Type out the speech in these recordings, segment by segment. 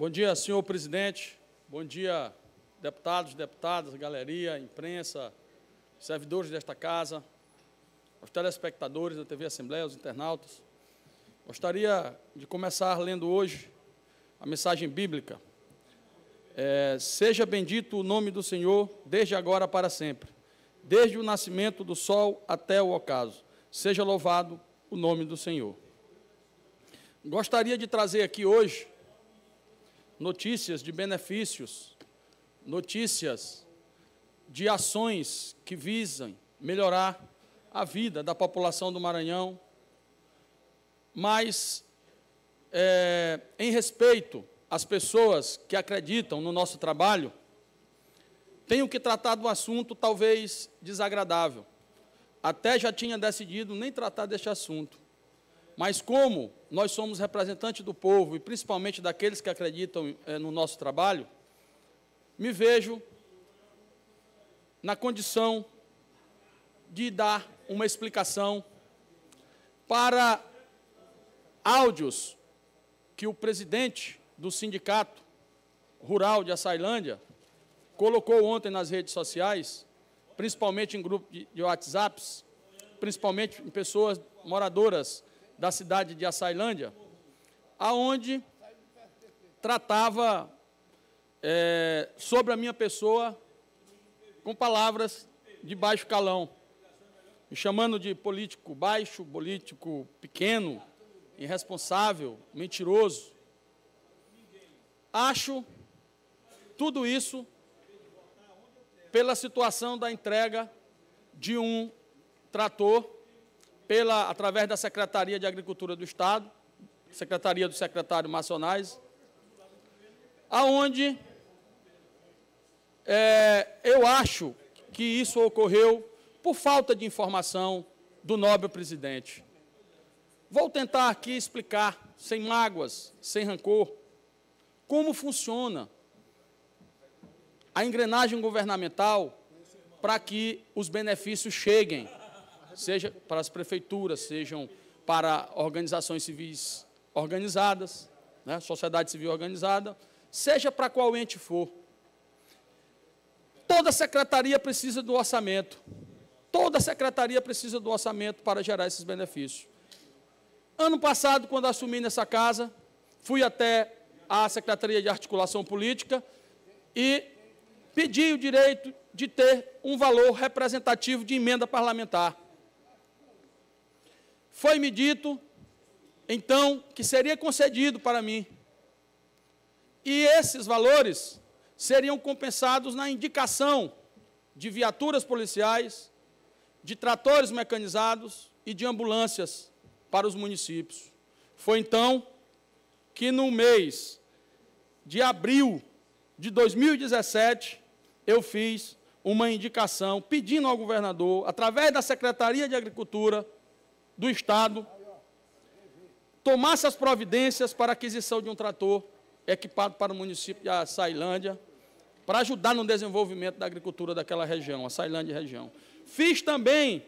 Bom dia, senhor presidente. Bom dia, deputados, deputadas, galeria, imprensa, servidores desta casa, os telespectadores da TV Assembleia, os internautas. Gostaria de começar lendo hoje a mensagem bíblica. É, Seja bendito o nome do Senhor desde agora para sempre, desde o nascimento do sol até o ocaso. Seja louvado o nome do Senhor. Gostaria de trazer aqui hoje notícias de benefícios, notícias de ações que visam melhorar a vida da população do Maranhão, mas é, em respeito às pessoas que acreditam no nosso trabalho, tenho que tratar de um assunto talvez desagradável. Até já tinha decidido nem tratar deste assunto, mas como nós somos representantes do povo e principalmente daqueles que acreditam é, no nosso trabalho, me vejo na condição de dar uma explicação para áudios que o presidente do sindicato rural de Açailândia colocou ontem nas redes sociais, principalmente em grupo de, de WhatsApps, principalmente em pessoas moradoras da cidade de Açailândia, aonde tratava é, sobre a minha pessoa com palavras de baixo calão, me chamando de político baixo, político pequeno, irresponsável, mentiroso. Acho tudo isso pela situação da entrega de um trator pela, através da Secretaria de Agricultura do Estado, Secretaria do Secretário maçonais, aonde é, eu acho que isso ocorreu por falta de informação do nobre presidente. Vou tentar aqui explicar, sem mágoas, sem rancor, como funciona a engrenagem governamental para que os benefícios cheguem seja para as prefeituras, sejam para organizações civis organizadas, né, sociedade civil organizada, seja para qual ente for. Toda secretaria precisa do orçamento. Toda secretaria precisa do orçamento para gerar esses benefícios. Ano passado, quando assumi nessa casa, fui até a Secretaria de Articulação Política e pedi o direito de ter um valor representativo de emenda parlamentar. Foi-me dito, então, que seria concedido para mim. E esses valores seriam compensados na indicação de viaturas policiais, de tratores mecanizados e de ambulâncias para os municípios. Foi então que no mês de abril de 2017 eu fiz uma indicação pedindo ao governador, através da Secretaria de Agricultura, do Estado tomasse as providências para a aquisição de um trator equipado para o município de Açailândia, para ajudar no desenvolvimento da agricultura daquela região, a Açailândia região. Fiz também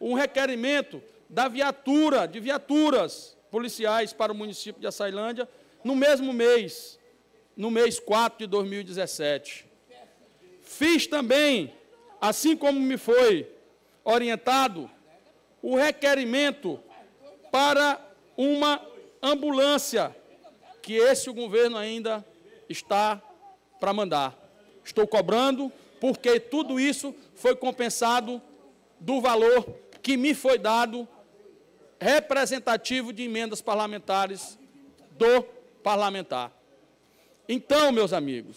um requerimento da viatura, de viaturas policiais para o município de Açailândia, no mesmo mês, no mês 4 de 2017. Fiz também, assim como me foi orientado, o requerimento para uma ambulância, que esse o governo ainda está para mandar. Estou cobrando, porque tudo isso foi compensado do valor que me foi dado, representativo de emendas parlamentares do parlamentar. Então, meus amigos,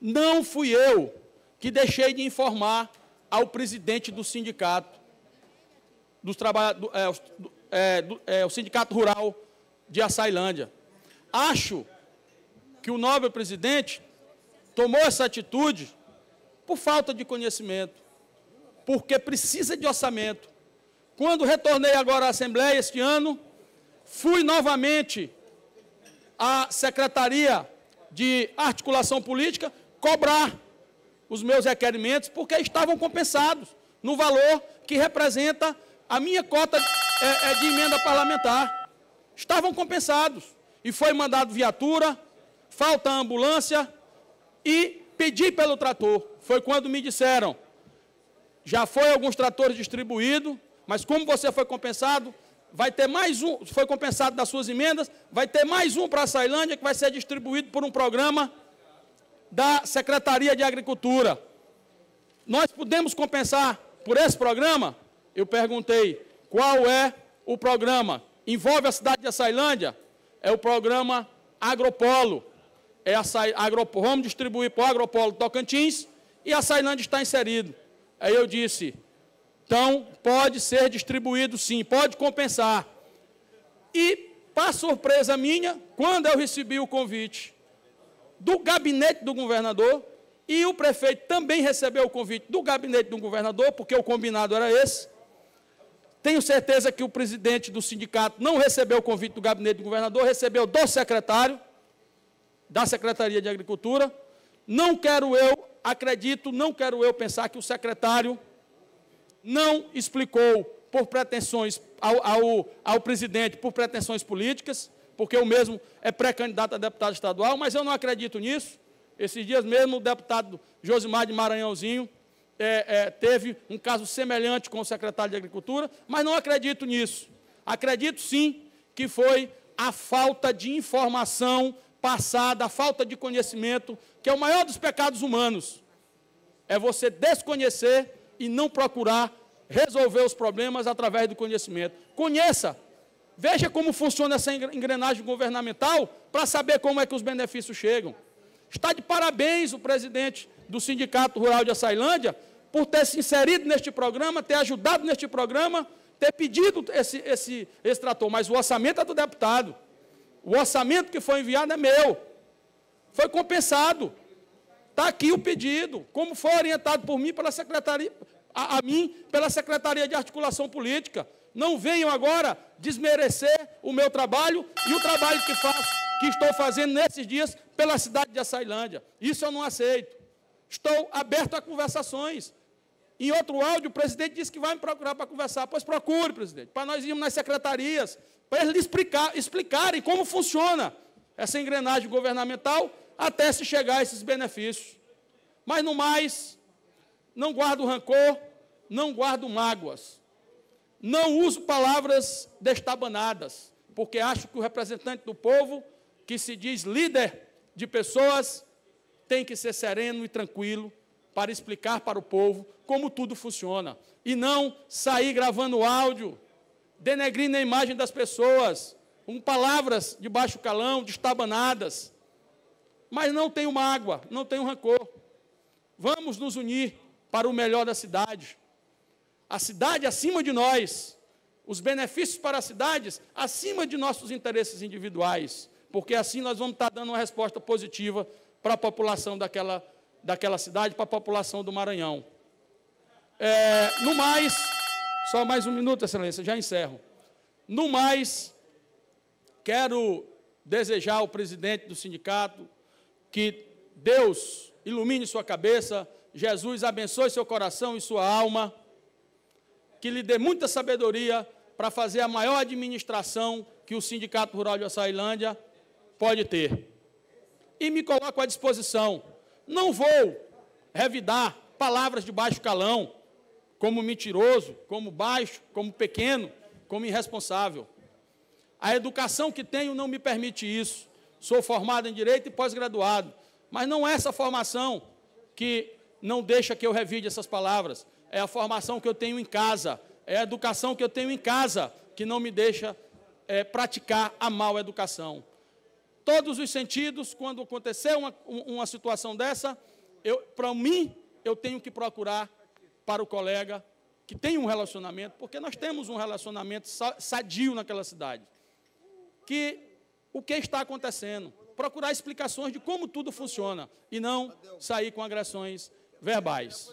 não fui eu que deixei de informar ao presidente do sindicato dos trabalhadores, é, do, é, do, é, o Sindicato Rural de Açailândia. Acho que o nobre presidente tomou essa atitude por falta de conhecimento, porque precisa de orçamento. Quando retornei agora à Assembleia este ano, fui novamente à Secretaria de Articulação Política cobrar os meus requerimentos, porque estavam compensados no valor que representa a minha cota é, é de emenda parlamentar. Estavam compensados. E foi mandado viatura, falta ambulância e pedi pelo trator. Foi quando me disseram, já foi alguns tratores distribuídos, mas como você foi compensado, vai ter mais um, foi compensado das suas emendas, vai ter mais um para a Sailândia que vai ser distribuído por um programa da Secretaria de Agricultura. Nós podemos compensar por esse programa eu perguntei qual é o programa. Envolve a cidade de Açailândia? É o programa Agropolo. É açaí, agropolo, vamos distribuir para o Agropolo Tocantins e Açailândia está inserido. Aí eu disse, então pode ser distribuído sim, pode compensar. E, para surpresa minha, quando eu recebi o convite do gabinete do governador, e o prefeito também recebeu o convite do gabinete do governador, porque o combinado era esse, tenho certeza que o presidente do sindicato não recebeu o convite do gabinete do governador, recebeu do secretário, da Secretaria de Agricultura. Não quero eu, acredito, não quero eu pensar que o secretário não explicou por pretensões ao, ao, ao presidente, por pretensões políticas, porque o mesmo é pré-candidato a deputado estadual, mas eu não acredito nisso. Esses dias mesmo o deputado Josimar de Maranhãozinho é, é, teve um caso semelhante com o secretário de Agricultura, mas não acredito nisso. Acredito sim que foi a falta de informação passada, a falta de conhecimento, que é o maior dos pecados humanos. É você desconhecer e não procurar resolver os problemas através do conhecimento. Conheça, veja como funciona essa engrenagem governamental para saber como é que os benefícios chegam. Está de parabéns o presidente do Sindicato Rural de Açailândia por ter se inserido neste programa, ter ajudado neste programa, ter pedido esse, esse, esse trator. Mas o orçamento é do deputado. O orçamento que foi enviado é meu. Foi compensado. Está aqui o pedido, como foi orientado por mim pela secretaria, a, a mim pela Secretaria de Articulação Política. Não venham agora desmerecer o meu trabalho e o trabalho que faço que estou fazendo nesses dias pela cidade de Açailândia. Isso eu não aceito. Estou aberto a conversações. Em outro áudio, o presidente disse que vai me procurar para conversar. Pois procure, presidente, para nós irmos nas secretarias, para eles explicar, explicarem como funciona essa engrenagem governamental até se chegar a esses benefícios. Mas no mais, não guardo rancor, não guardo mágoas. Não uso palavras destabanadas, porque acho que o representante do povo que se diz líder de pessoas tem que ser sereno e tranquilo para explicar para o povo como tudo funciona e não sair gravando áudio, denegrindo a imagem das pessoas, com palavras de baixo calão, destabanadas. Mas não tenho mágoa, não tenho rancor. Vamos nos unir para o melhor da cidade. A cidade acima de nós, os benefícios para as cidades acima de nossos interesses individuais porque assim nós vamos estar dando uma resposta positiva para a população daquela, daquela cidade, para a população do Maranhão. É, no mais, só mais um minuto, Excelência, já encerro. No mais, quero desejar ao presidente do sindicato que Deus ilumine sua cabeça, Jesus abençoe seu coração e sua alma, que lhe dê muita sabedoria para fazer a maior administração que o Sindicato Rural de Açailândia pode ter. E me coloco à disposição. Não vou revidar palavras de baixo calão, como mentiroso, como baixo, como pequeno, como irresponsável. A educação que tenho não me permite isso. Sou formado em direito e pós-graduado, mas não é essa formação que não deixa que eu revide essas palavras. É a formação que eu tenho em casa, é a educação que eu tenho em casa que não me deixa é, praticar a mal educação todos os sentidos, quando acontecer uma, uma situação dessa, para mim, eu tenho que procurar para o colega que tem um relacionamento, porque nós temos um relacionamento sadio naquela cidade, que o que está acontecendo, procurar explicações de como tudo funciona e não sair com agressões verbais.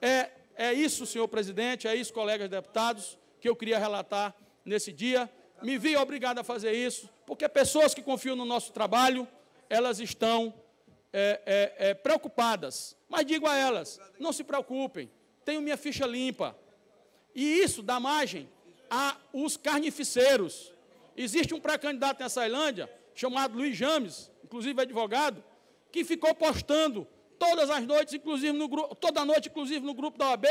É, é isso, senhor presidente, é isso, colegas deputados, que eu queria relatar nesse dia me vi obrigado a fazer isso, porque pessoas que confiam no nosso trabalho, elas estão é, é, é, preocupadas. Mas digo a elas, não se preocupem, tenho minha ficha limpa. E isso dá margem a os carnificeiros. Existe um pré-candidato em Açailândia, chamado Luiz James, inclusive advogado, que ficou postando todas as noites, inclusive no grupo, toda noite, inclusive no grupo da OAB,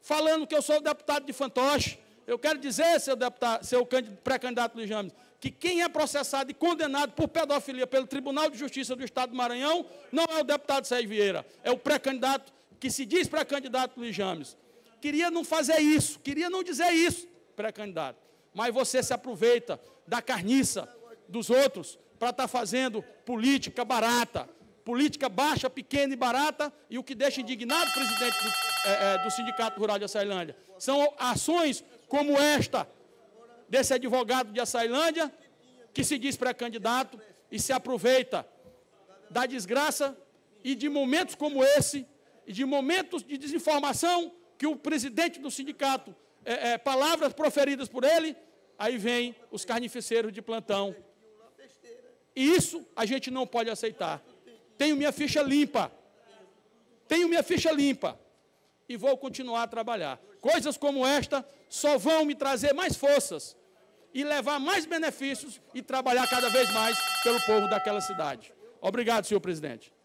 falando que eu sou deputado de fantoche, eu quero dizer, seu deputado, seu pré-candidato Luiz James, que quem é processado e condenado por pedofilia pelo Tribunal de Justiça do Estado do Maranhão não é o deputado Sérgio Vieira, é o pré-candidato que se diz pré-candidato Luiz James. Queria não fazer isso, queria não dizer isso, pré-candidato. Mas você se aproveita da carniça dos outros para estar tá fazendo política barata, política baixa, pequena e barata, e o que deixa indignado o presidente do, é, é do Sindicato Rural de Açailândia. São ações como esta desse advogado de Açailândia, que se diz pré-candidato e se aproveita da desgraça e de momentos como esse, e de momentos de desinformação que o presidente do sindicato, é, é, palavras proferidas por ele, aí vem os carnificeiros de plantão. E isso a gente não pode aceitar. Tenho minha ficha limpa. Tenho minha ficha limpa e vou continuar a trabalhar. Coisas como esta só vão me trazer mais forças e levar mais benefícios e trabalhar cada vez mais pelo povo daquela cidade. Obrigado, senhor presidente.